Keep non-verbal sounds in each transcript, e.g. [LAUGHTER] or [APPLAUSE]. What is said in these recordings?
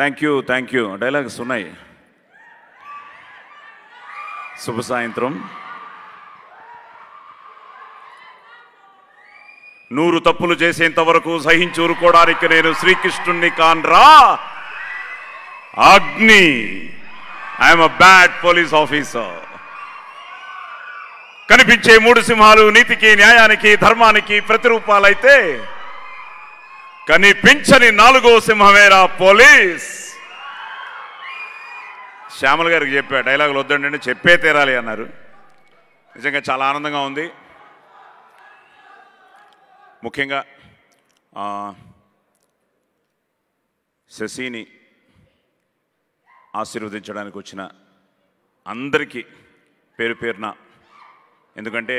thank you thank you dialogues ఉన్నాయి శుభ సాయంత్రం నూరు తప్పులు చేసేంత వరకు సహించూరుకోవడానికి నేను శ్రీకృష్ణుణ్ణి కాన్రా Agni I'm a bad police officer కనిపించే మూడు సింహాలు నీతికి న్యాయానికి ధర్మానికి ప్రతిరూపాలైతే కనిపించని నాలుగో సింహమేరా పోలీస్ శ్యామల గారికి చెప్పా డైలాగులు వద్దండి చెప్పే తీరాలి అన్నారు నిజంగా చాలా ఆనందంగా ఉంది ముఖ్యంగా శశిని ఆశీర్వదించడానికి వచ్చిన అందరికీ పేరు పేరున ఎందుకంటే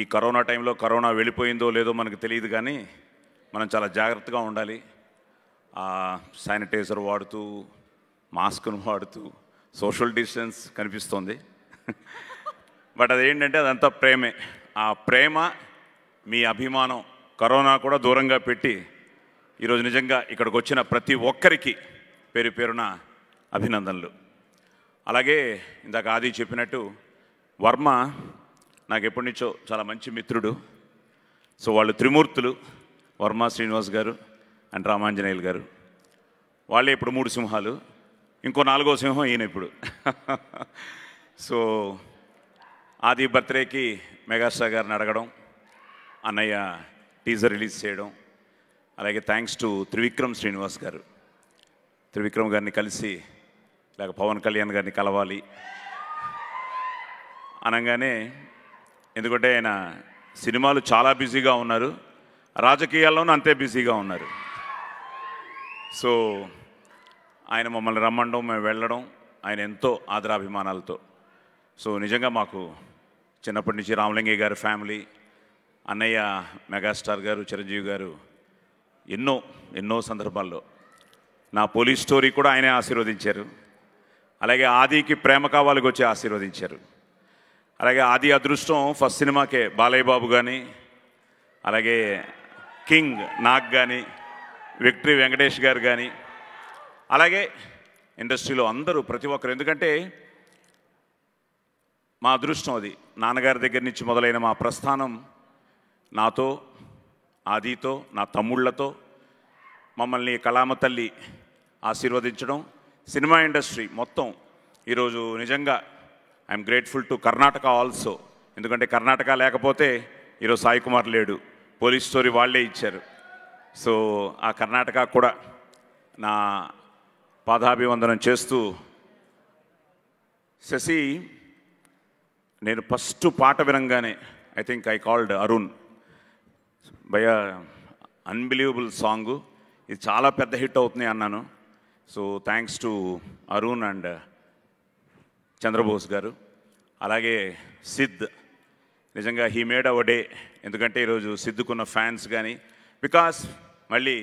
ఈ కరోనా టైంలో కరోనా వెళ్ళిపోయిందో లేదో మనకు తెలియదు కానీ మనం చాలా జాగ్రత్తగా ఉండాలి శానిటైజర్ వాడుతూ మాస్క్ను వాడుతూ సోషల్ డిస్టెన్స్ కనిపిస్తుంది బట్ అదేంటంటే అదంతా ప్రేమే ఆ ప్రేమ మీ అభిమానం కరోనా కూడా దూరంగా పెట్టి ఈరోజు నిజంగా ఇక్కడికి వచ్చిన ప్రతి ఒక్కరికి పేరు పేరున అభినందనలు అలాగే ఇందాక ఆది చెప్పినట్టు వర్మ నాకు ఎప్పటి నుంచో చాలా మంచి మిత్రుడు సో వాళ్ళు త్రిమూర్తులు వర్మ శ్రీనివాస్ గారు అండ్ రామాంజనేయులు గారు వాళ్ళే ఇప్పుడు మూడు సింహాలు ఇంకో నాలుగో సింహం ఈయన ఇప్పుడు [LAUGHS] సో ఆది బర్త్డేకి మెగాస్టార్ గారిని అడగడం అన్నయ్య టీజర్ రిలీజ్ చేయడం అలాగే థ్యాంక్స్ టు త్రివిక్రమ్ శ్రీనివాస్ గారు త్రివిక్రమ్ గారిని కలిసి లేక పవన్ కళ్యాణ్ గారిని కలవాలి అనగానే ఎందుకంటే ఆయన సినిమాలు చాలా బిజీగా ఉన్నారు రాజకీయాల్లోనూ అంతే బిజీగా ఉన్నారు సో ఆయన మమ్మల్ని రమ్మండం మేము వెళ్ళడం ఆయన ఎంతో ఆదరాభిమానాలతో సో నిజంగా మాకు చిన్నప్పటి నుంచి రామలింగయ్య గారు ఫ్యామిలీ అన్నయ్య మెగాస్టార్ గారు చిరంజీవి గారు ఎన్నో ఎన్నో సందర్భాల్లో నా పోలీస్ స్టోరీ కూడా ఆయనే ఆశీర్వదించారు అలాగే ఆదికి ప్రేమ కావాలకు వచ్చి ఆశీర్వదించారు అలాగే ఆది అదృష్టం ఫస్ట్ సినిమాకే బాలయ్య బాబు కానీ అలాగే కింగ్ నాగ్ కానీ విక్టరీ వెంకటేష్ గారు కానీ అలాగే ఇండస్ట్రీలో అందరూ ప్రతి ఒక్కరు ఎందుకంటే మా అదృష్టం అది నాన్నగారి దగ్గర నుంచి మొదలైన మా ప్రస్థానం నాతో ఆదితో నా తమ్ముళ్లతో మమ్మల్ని కళామ తల్లి ఆశీర్వదించడం సినిమా ఇండస్ట్రీ మొత్తం ఈరోజు నిజంగా I'm grateful to Karnataka also ఎందుకంటే కర్ణాటక లేకపోతే ఈరోజు సాయి కుమార్ లేడు పోలీస్ స్టోరీ వాళ్ళే ఇచ్చారు సో ఆ కర్ణాటక కూడా నా పాదాభివందనం చేస్తూ శశి నేను ఫస్ట్ పాట వినంగానే I think I called Arun భయ అన్బిలీవబుల్ సాంగ్ ఇది చాలా పెద్ద హిట్ అవుతుంది అన్నాను so thanks to Arun and Chandrabose గారు అలాగే సిద్ నిజంగా హీ మేడ్ అవర్ డే ఎందుకంటే ఈరోజు సిద్ధుకున్న ఫ్యాన్స్ కానీ బికాస్ మళ్ళీ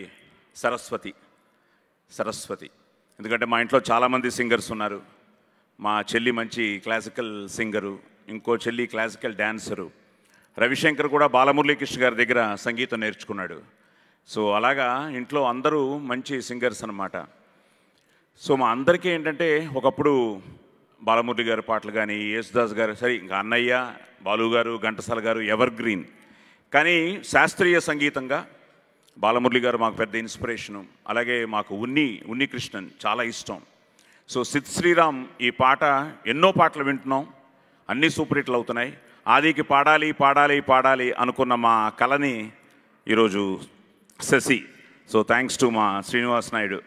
సరస్వతి సరస్వతి ఎందుకంటే మా ఇంట్లో చాలామంది సింగర్స్ ఉన్నారు మా చెల్లి మంచి క్లాసికల్ సింగరు ఇంకో చెల్లి క్లాసికల్ డ్యాన్సరు రవిశంకర్ కూడా బాలమురళీకృష్ణ గారి దగ్గర సంగీతం నేర్చుకున్నాడు సో అలాగా ఇంట్లో అందరూ మంచి సింగర్స్ అనమాట సో మా అందరికీ ఏంటంటే ఒకప్పుడు బాలమురళి గారి పాటలు కానీ యేసుదాస్ గారు సరే ఇంకా అన్నయ్య బాలుగారు ఘంటసాల గారు ఎవర్ గ్రీన్ కానీ శాస్త్రీయ సంగీతంగా బాలమురళి గారు మాకు పెద్ద ఇన్స్పిరేషను అలాగే మాకు ఉన్ని ఉన్నికృష్ణన్ చాలా ఇష్టం సో సిద్ శ్రీరామ్ ఈ పాట ఎన్నో పాటలు వింటున్నాం అన్నీ సూపర్ హిట్లు అవుతున్నాయి ఆదికి పాడాలి పాడాలి పాడాలి అనుకున్న మా కళని ఈరోజు శశి సో థ్యాంక్స్ టు మా శ్రీనివాస్ నాయుడు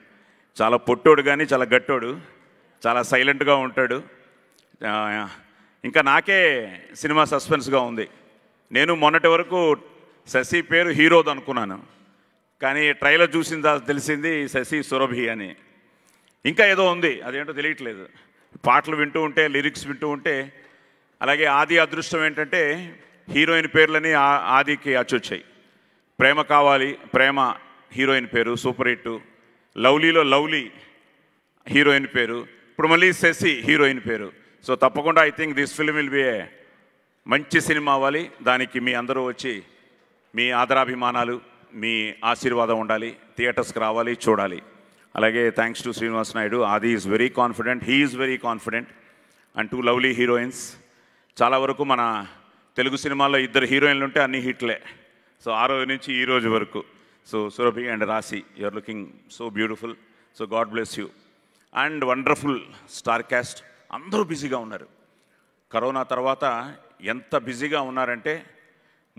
చాలా పొట్టోడు కానీ చాలా గట్టోడు చాలా సైలెంట్గా ఉంటాడు ఇంకా నాకే సినిమా సస్పెన్స్గా ఉంది నేను మొన్నటి వరకు శశి పేరు హీరోది అనుకున్నాను కానీ ట్రైలర్ చూసిన తెలిసింది శశి సురభి అని ఇంకా ఏదో ఉంది అదేంటో తెలియట్లేదు పాటలు వింటూ ఉంటే లిరిక్స్ వింటూ ఉంటే అలాగే ఆది అదృష్టం ఏంటంటే హీరోయిన్ పేర్లని ఆదికి అచ్చొచ్చాయి ప్రేమ కావాలి ప్రేమ హీరోయిన్ పేరు సూపర్ హిట్ లవ్లీలో లవ్లీ హీరోయిన్ పేరు ఇప్పుడు మళ్ళీ శశి హీరోయిన్ పేరు సో తప్పకుండా I think this film will be a మంచి సినిమా అవ్వాలి దానికి మీ అందరూ వచ్చి మీ ఆదరాభిమానాలు మీ ఆశీర్వాదం ఉండాలి థియేటర్స్కి రావాలి చూడాలి అలాగే thanks to Srinivas Naidu Aadi is very confident he is very confident and two lovely heroines చాలా వరకు మన తెలుగు సినిమాల్లో ఇద్దరు హీరోయిన్లు ఉంటే అన్ని హిట్లే సో ఆ రోజు నుంచి ఈ రోజు వరకు so Surabhi and Rashi are looking so beautiful so God bless you and wonderful star cast అందరూ బిజీగా ఉన్నారు కరోనా తర్వాత ఎంత బిజీగా ఉన్నారంటే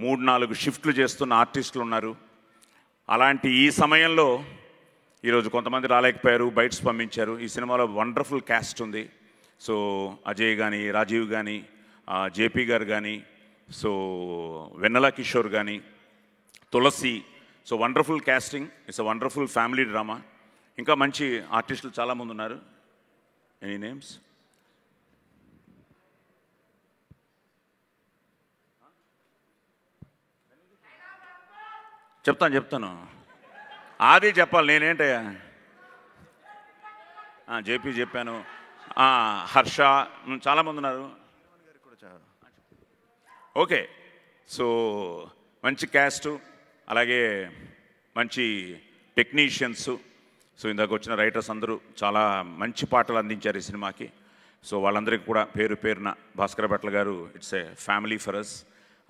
మూడు నాలుగు షిఫ్ట్లు చేస్తున్న ఆర్టిస్టులు ఉన్నారు అలాంటి ఈ సమయంలో ఈరోజు కొంతమంది రాలేకపోయారు బయట పంపించారు ఈ సినిమాలో వండర్ఫుల్ క్యాస్ట్ ఉంది సో అజయ్ కానీ రాజీవ్ కానీ జేపీ గారు కానీ సో వెన్నెల కిషోర్ కానీ Tulasi so wonderful casting it's a wonderful family drama ఇంకా మంచి ఆర్టిస్టులు చాలామంది ఉన్నారు ఎనీ నేమ్స్ చెప్తాను చెప్తాను ఆది చెప్పాలి నేనేంటయ్యా జేపీ చెప్పాను హర్ష చాలామంది ఉన్నారు ఓకే సో మంచి క్యాస్ట్ అలాగే మంచి టెక్నీషియన్స్ సో ఇందాక వచ్చిన రైటర్స్ అందరూ చాలా మంచి పాటలు అందించారు ఈ సినిమాకి సో వాళ్ళందరికీ కూడా పేరు పేరున భాస్కర్ భట్ల గారు it's a family for us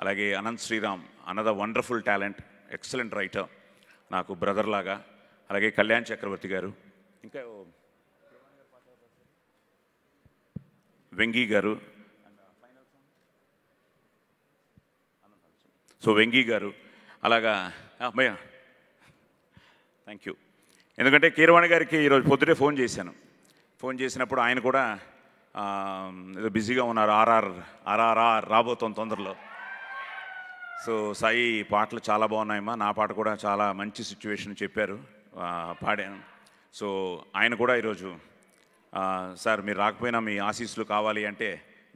అలాగే Ananth Sriram another wonderful talent excellent writer నాకు బ్రదర్ లాగా అలాగే కళ్యాణ్ చక్రవర్తి గారు ఇంకా వెంగీ గారు సో వెంగీ గారు అలాగా అమ్మయ్య థ్యాంక్ యూ ఎందుకంటే కీరవాణి గారికి ఈరోజు పొద్దుటే ఫోన్ చేశాను ఫోన్ చేసినప్పుడు ఆయన కూడా ఏదో బిజీగా ఉన్నారు ఆర్ఆర్ ఆర్ఆర్ఆర్ రాబోతోంది తొందరలో సో సాయి పాటలు చాలా బాగున్నాయమ్మా నా పాట కూడా చాలా మంచి సిచ్యువేషన్ చెప్పారు పాడాను సో ఆయన కూడా ఈరోజు సార్ మీరు రాకపోయినా మీ ఆశీస్సులు కావాలి అంటే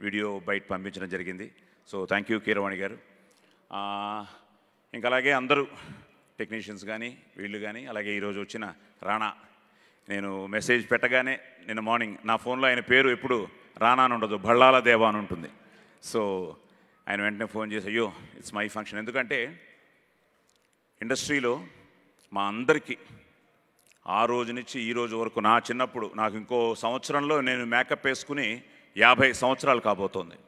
వీడియో బయట పంపించడం జరిగింది సో థ్యాంక్ యూ కీరవాణి గారు ఇంకా అలాగే అందరూ టెక్నీషియన్స్ కానీ వీళ్ళు కానీ అలాగే ఈరోజు వచ్చిన రాణా నేను మెసేజ్ పెట్టగానే నిన్న మార్నింగ్ నా ఫోన్లో ఆయన పేరు ఎప్పుడు రానా అని ఉండదు బళ్ళాల దేవా అని ఉంటుంది సో ఆయన వెంటనే ఫోన్ చేసి అయ్యో ఇట్స్ మై ఫంక్షన్ ఎందుకంటే ఇండస్ట్రీలో మా అందరికీ ఆ రోజు నుంచి ఈ రోజు వరకు నా చిన్నప్పుడు నాకు ఇంకో సంవత్సరంలో నేను మేకప్ వేసుకుని యాభై సంవత్సరాలు కాబోతోంది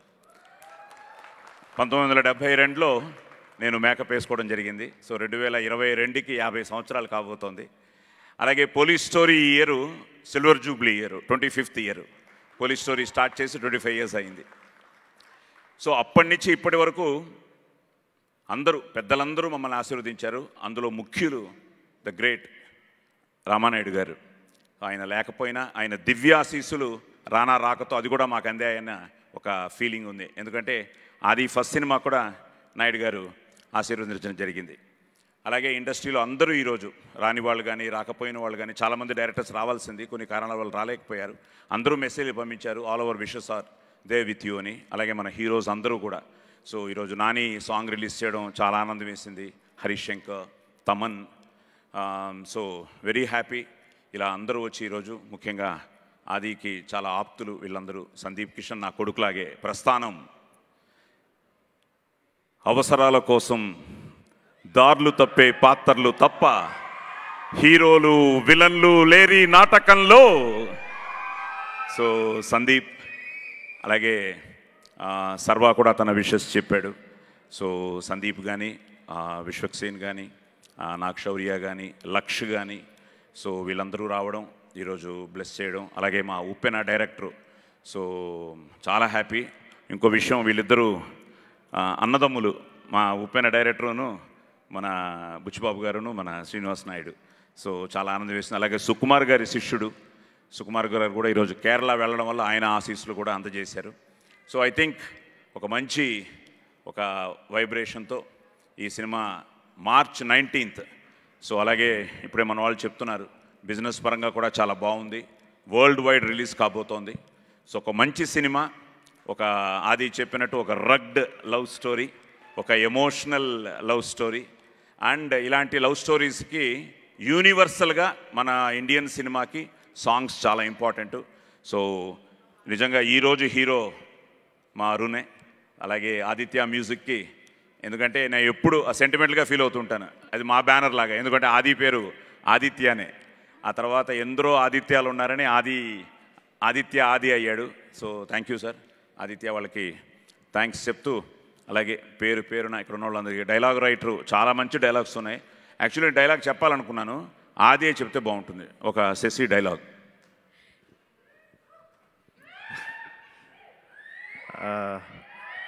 పంతొమ్మిది వందల డెబ్భై రెండులో నేను మేకప్ వేసుకోవడం జరిగింది సో రెండు వేల ఇరవై రెండుకి యాభై సంవత్సరాలు కాబోతోంది అలాగే police story year silver jubilee year twenty fifth year police story start చేసి ట్వంటీ ఫైవ్ ఇయర్స్ అయింది సో అప్పటి నుంచి ఇప్పటి వరకు అందరూ పెద్దలందరూ మమ్మల్ని ఆశీర్వదించారు అందులో ముఖ్యులు ద గ్రేట్ రామానాయుడు గారు ఆయన లేకపోయినా ఆయన దివ్యాశీస్సులు రానా రాకతో అది కూడా మాకు అందాయన్న ఒక ఫీలింగ్ ఉంది ఎందుకంటే అది ఫస్ట్ సినిమా కూడా నాయుడు గారు ఆశీర్వదించడం జరిగింది అలాగే ఇండస్ట్రీలో అందరూ ఈరోజు రాని వాళ్ళు కానీ రాకపోయిన వాళ్ళు కానీ చాలామంది డైరెక్టర్స్ రావాల్సింది కొన్ని కారణాల వాళ్ళు రాలేకపోయారు అందరూ మెసేజ్లు పంపించారు all over wishes are they with you అని అలాగే మన హీరోస్ అందరూ కూడా సో ఈరోజు నాని సాంగ్ రిలీజ్ చేయడం చాలా ఆనందం వేసింది Harish Shankar Thaman so very happy ఇలా అందరూ వచ్చి ఈరోజు ముఖ్యంగా ఆదికి చాలా ఆప్తులు వీళ్ళందరూ సందీప్ కిషన్ నా కొడుకులాగే ప్రస్థానం అవసరాల కోసం దార్లు తప్పే పాత్రలు తప్ప హీరోలు విలన్లు లేరి నాటకంలో సో సందీప్ అలాగే సర్వా కూడా తన విషెస్ చెప్పాడు సో సందీప్ కానీ విశ్వక్సేన్ కానీ నాక్షౌర్య కానీ లక్ష్ కానీ సో వీళ్ళందరూ రావడం ఈరోజు బ్లెస్ చేయడం అలాగే మా ఉప్పెన డైరెక్టరు సో చాలా హ్యాపీ ఇంకో విషయం వీళ్ళిద్దరూ అన్నదమ్ములు మా ఉప్పెన డైరెక్టరును మన బుచ్చిబాబు గారును మన శ్రీనివాస్ నాయుడు సో చాలా ఆనందం వేస్తుంది అలాగే సుకుమార్ గారి శిష్యుడు సుకుమార్ గారు కూడా ఈరోజు కేరళ వెళ్ళడం వల్ల ఆయన ఆశీస్సులు కూడా అందజేశారు సో ఐ థింక్ ఒక మంచి ఒక వైబ్రేషన్తో ఈ సినిమా మార్చ్ నైన్టీన్త్ సో అలాగే ఇప్పుడే మన వాళ్ళు చెప్తున్నారు బిజినెస్ పరంగా కూడా చాలా బాగుంది వరల్డ్ వైడ్ రిలీజ్ కాబోతోంది సో ఒక మంచి సినిమా ఒక ఆది చెప్పినట్టు ఒక రగ్డ్ లవ్ స్టోరీ ఒక ఎమోషనల్ లవ్ స్టోరీ అండ్ ఇలాంటి లవ్ స్టోరీస్కి యూనివర్సల్గా మన ఇండియన్ సినిమాకి సాంగ్స్ చాలా ఇంపార్టెంట్ సో నిజంగా ఈరోజు హీరో మా అరుణే అలాగే ఆదిత్య మ్యూజిక్కి ఎందుకంటే నేను ఎప్పుడు సెంటిమెంట్గా ఫీల్ అవుతుంటాను అది మా బ్యానర్ లాగా ఎందుకంటే ఆది పేరు ఆదిత్యనే ఆ తర్వాత ఎందరో ఆదిత్యాలు ఉన్నారని ఆది ఆదిత్య ఆది అయ్యాడు so thank you sir Aditya వాళ్ళకి థ్యాంక్స్ చెప్తూ అలాగే పేరు పేరున ఇక్కడ ఉన్న వాళ్ళందరికీ డైలాగ్ రైటరు చాలా మంచి డైలాగ్స్ ఉన్నాయి యాక్చువల్లీ డైలాగ్ చెప్పాలనుకున్నాను ఆదే చెప్తే బాగుంటుంది ఒక శశి డైలాగ్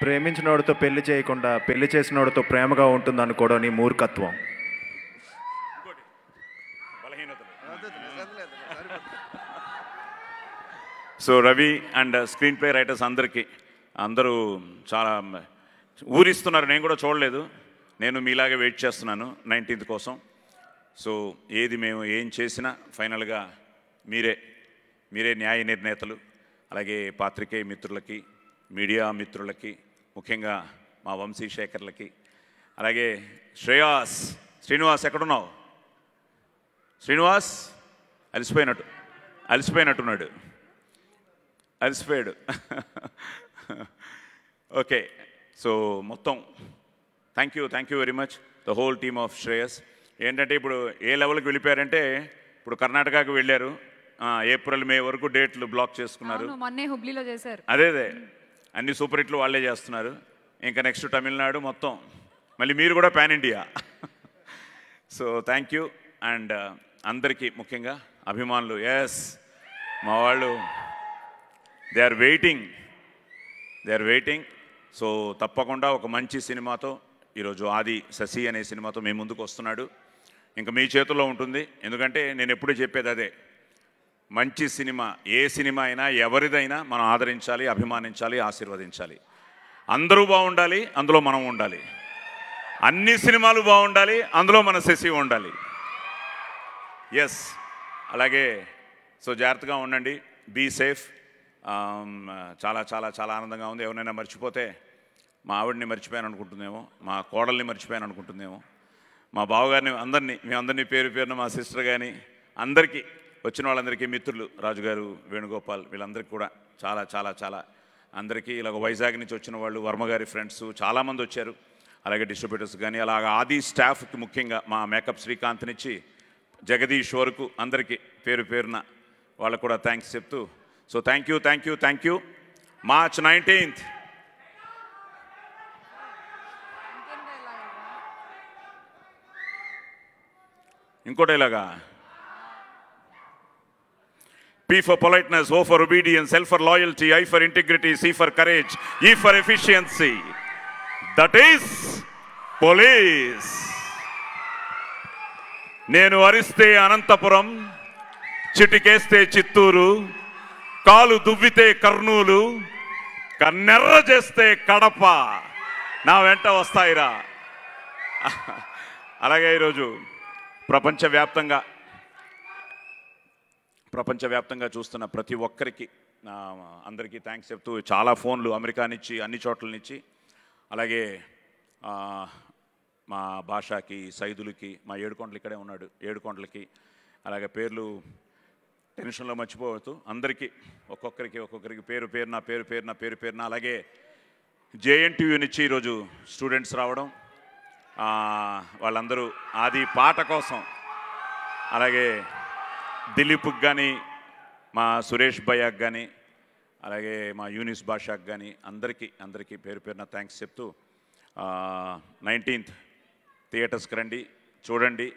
ప్రేమించినోడితో పెళ్లి చేయకుండా పెళ్లి చేసినోడితో ప్రేమగా ఉంటుంది అనుకోవడం నీ మూర్ఖత్వం so Ravi and screenplay writers అందరికీ అందరూ చాలా ఊరిస్తున్నారు నేను కూడా చూడలేదు నేను మీలాగే వెయిట్ చేస్తున్నాను నైన్టీన్త్ కోసం సో ఏది మేము ఏం చేసినా ఫైనల్గా మీరే మీరే న్యాయ నిర్ణేతలు అలాగే పాత్రికేయ మిత్రులకి మీడియా మిత్రులకి ముఖ్యంగా మా వంశీశేఖర్లకి అలాగే శ్రేయాస్ శ్రీనివాస్ ఎక్కడున్నావు శ్రీనివాస్ అలసిపోయినట్టు అలసిపోయినట్టున్నాడు అలసిపోయాడు [LAUGHS] ఓకే సో మొత్తం thank you thank you very much the whole team of Shreyas ఏంటంటే ఇప్పుడు ఏ లెవెల్కి వెళ్ళిపోయారంటే ఇప్పుడు కర్ణాటకకు వెళ్ళారు ఏప్రిల్ మే వరకు డేట్లు బ్లాక్ చేసుకున్నారు మొన్నే హుబ్లీలో చేశారు అదేదే అన్ని సూపర్ హిట్లు వాళ్ళే చేస్తున్నారు ఇంకా నెక్స్ట్ తమిళనాడు మొత్తం మళ్ళీ మీరు కూడా pan India so thank you and అందరికీ ముఖ్యంగా అభిమానులు ఎస్ మా వాళ్ళు they are waiting they are waiting so తప్పకుండా ఒక మంచి సినిమాతో ఈరోజు ఆది శశి అనే సినిమాతో మేము ముందుకు వస్తున్నాడు ఇంకా మీ చేతుల్లో ఉంటుంది ఎందుకంటే నేను ఎప్పుడూ చెప్పేది అదే మంచి సినిమా ఏ సినిమా అయినా ఎవరిదైనా మనం ఆదరించాలి అభిమానించాలి ఆశీర్వదించాలి అందరూ బాగుండాలి అందులో మనం ఉండాలి అన్ని సినిమాలు బాగుండాలి అందులో మన శశి ఉండాలి ఎస్ అలాగే సో జాగ్రత్తగా ఉండండి బీ సేఫ్ చాలా చాలా చాలా ఆనందంగా ఉంది ఎవరైనా మర్చిపోతే మా ఆవిడని మర్చిపోయాను అనుకుంటుందేమో మా కోడల్ని మర్చిపోయాను అనుకుంటుందేమో మా బావగారిని అందరినీ మీ అందరినీ పేరు పేరున మా సిస్టర్ కానీ అందరికీ వచ్చిన వాళ్ళందరికీ మిత్రులు రాజుగారు వేణుగోపాల్ వీళ్ళందరికీ కూడా చాలా చాలా చాలా అందరికీ ఇలాగ వైజాగ్ నుంచి వచ్చిన వాళ్ళు వర్మగారి ఫ్రెండ్స్ చాలామంది వచ్చారు అలాగే డిస్ట్రిబ్యూటర్స్ కానీ అలాగ ఆది స్టాఫ్కి ముఖ్యంగా మా మేకప్ శ్రీకాంత్ నుంచి జగదీష్ వరకు అందరికీ పేరు పేరున వాళ్ళకు కూడా థ్యాంక్స్ చెప్తూ so thank you thank you thank you March nineteenth ఇంకోటి ఇలాగా P for politeness O for obedience L for loyalty I for integrity C for courage E for efficiency that is police నేను అరిస్తే అనంతపురం చిటికేస్తే చిత్తూరు కాలు దువ్వితే కర్నూలు కన్నెర్ర చేస్తే కడప నా వెంట వస్తాయిరా [LAUGHS] అలాగే ఈరోజు ప్రపంచవ్యాప్తంగా ప్రపంచవ్యాప్తంగా చూస్తున్న ప్రతి ఒక్కరికి అందరికీ థ్యాంక్స్ చెప్తూ చాలా ఫోన్లు అమెరికా నుంచి అన్ని చోట్ల నుంచి అలాగే మా భాషకి సైదులకి మా ఏడుకొండలు ఇక్కడే ఉన్నాడు ఏడుకొండలకి అలాగే పేర్లు టెన్షన్లో మర్చిపోవద్దు అందరికీ ఒక్కొక్కరికి ఒక్కొక్కరికి పేరు పేరున పేరు పేరున పేరు పేరున అలాగే జేఎన్టీయూ నుంచి ఈరోజు స్టూడెంట్స్ రావడం వాళ్ళందరూ ఆది పాట కోసం అలాగే దిలీప్కి కానీ మా సురేష్ భయ్యాకి కానీ అలాగే మా యూనిస్ భాషాకి కానీ అందరికీ అందరికీ పేరు పేరున థ్యాంక్స్ చెప్తూ నైన్టీన్త్ థియేటర్స్కి రండి చూడండి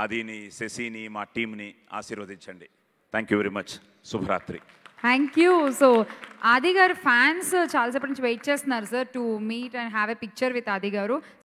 ఆదిని శశిని మా టీంని ఆశీర్వదించండి థ్యాంక్ యూ వెరీ మచ్ శుభరాత్రి థ్యాంక్ యూ సో ఆది గారు ఫ్యాన్స్ చాలాసేపటి నుంచి వెయిట్ చేస్తున్నారు sir to meet and have a picture with Aadi గారు